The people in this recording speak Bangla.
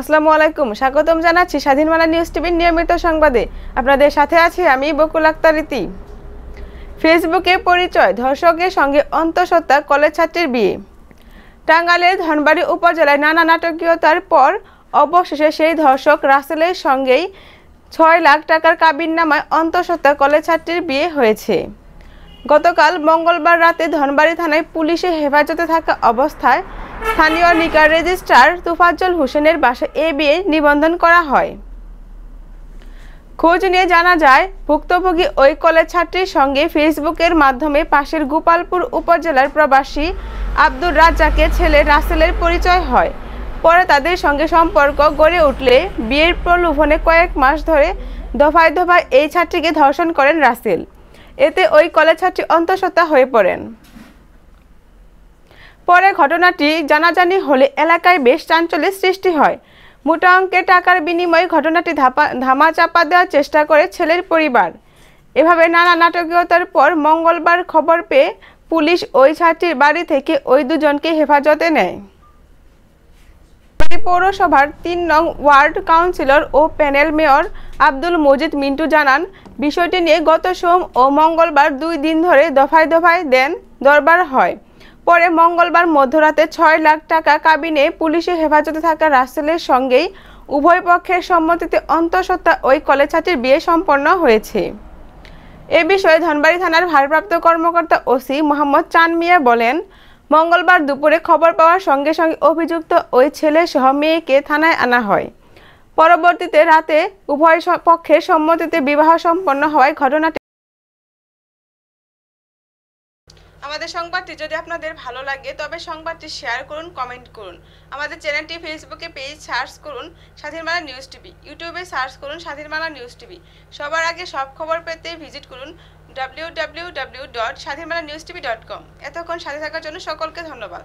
আসসালামু আলাইকুম স্বাগতম জানাচ্ছি স্বাধীন বাংলা নিউজ টিভির নিয়মিত সংবাদে আপনাদের সাথে আছি আমি বকুল আক্তার ফেসবুকে পরিচয় ধর্ষকের সঙ্গে অন্তঃসত্ত্বা কলেজ ছাত্রীর বিয়ে টাঙ্গালের ধনবাড়ি উপজেলায় নানা নাটকীয়তার পর অবশেষে সেই ধর্ষক রাসেলের সঙ্গেই ছয় লাখ টাকার কাবিন নামায় অন্তঃসত্ত্বা কলেজ ছাত্রীর বিয়ে হয়েছে গতকাল মঙ্গলবার রাতে ধনবাড়ি থানায় পুলিশে হেফাজতে থাকা অবস্থায় স্থানীয় লিকার রেজিস্ট্রার তুফাজ্জল হোসেনের বাসা এ বিয়ে নিবন্ধন করা হয় খোঁজ নিয়ে জানা যায় ভুক্তভোগী ওই কলেজ ছাত্রীর সঙ্গে ফেসবুকের মাধ্যমে পাশের গোপালপুর উপজেলার প্রবাসী আব্দুর রাজ্জাকে ছেলে রাসেলের পরিচয় হয় পরে তাদের সঙ্গে সম্পর্ক গড়ে উঠলে বিয়ের প্রলোভনে কয়েক মাস ধরে দফায় দফায় এই ছাত্রীকে ধর্ষণ করেন রাসেল এতে ওই কলেজ ছাত্রী অন্তঃসত্ত্বা হয়ে পড়েন পরে ঘটনাটি জানাজানি হলে এলাকায় বেশ চাঞ্চল্যের সৃষ্টি হয় মোটা অঙ্কের টাকার বিনিময়ে ঘটনাটি ধাপা ধামাচাপা দেওয়ার চেষ্টা করে ছেলের পরিবার এভাবে নানা নাটকীয়তার পর মঙ্গলবার খবর পেয়ে পুলিশ ওই ছাত্রীর বাড়ি থেকে ওই দুজনকে হেফাজতে নেয় পৌরসভার তিন নং ওয়ার্ড কাউন্সিলর ও প্যানেল মেয়র আব্দুল মজিদ মিন্টু জানান বিষয়টি নিয়ে গত সোম ও মঙ্গলবার দুই দিন ধরে দফায় দফায় দেন দরবার হয় পরে মঙ্গলবার মধ্যরাতে ছয় লাখ টাকা কাবিনে পুলিশে হেফাজতে থাকা রাসেলের সঙ্গেই উভয় পক্ষের সম্মতিতে অন্তঃসত্ত্বা ওই কলেজ ছাত্রীর বিয়ে সম্পন্ন হয়েছে এ বিষয়ে ধনবাড়ি থানার ভারপ্রাপ্ত কর্মকর্তা ওসি মোহাম্মদ চান মিয়া বলেন মঙ্গলবার দুপুরে খবর পাওয়ার সঙ্গে সঙ্গে অভিযুক্ত ওই ছেলে সহ মেয়েকে থানায় আনা হয় পরবর্তীতে রাতে উভয় পক্ষের সম্মতিতে বিবাহ সম্পন্ন হওয়ায় ঘটনাটি আমাদের সংবাদটি যদি আপনাদের ভালো লাগে তবে সংবাদটি শেয়ার করুন কমেন্ট করুন আমাদের চ্যানেলটি ফেসবুকে পেজ সার্চ করুন স্বাধীনমালা নিউজ টিভি ইউটিউবে সার্চ করুন স্বাধীনমালা নিউজ টিভি সবার আগে সব খবর পেতে ভিজিট করুন W W W dot Swadhinmala news TV dot com এতক্ষণ সাথে থাকার জন্য সকলকে ধন্যবাদ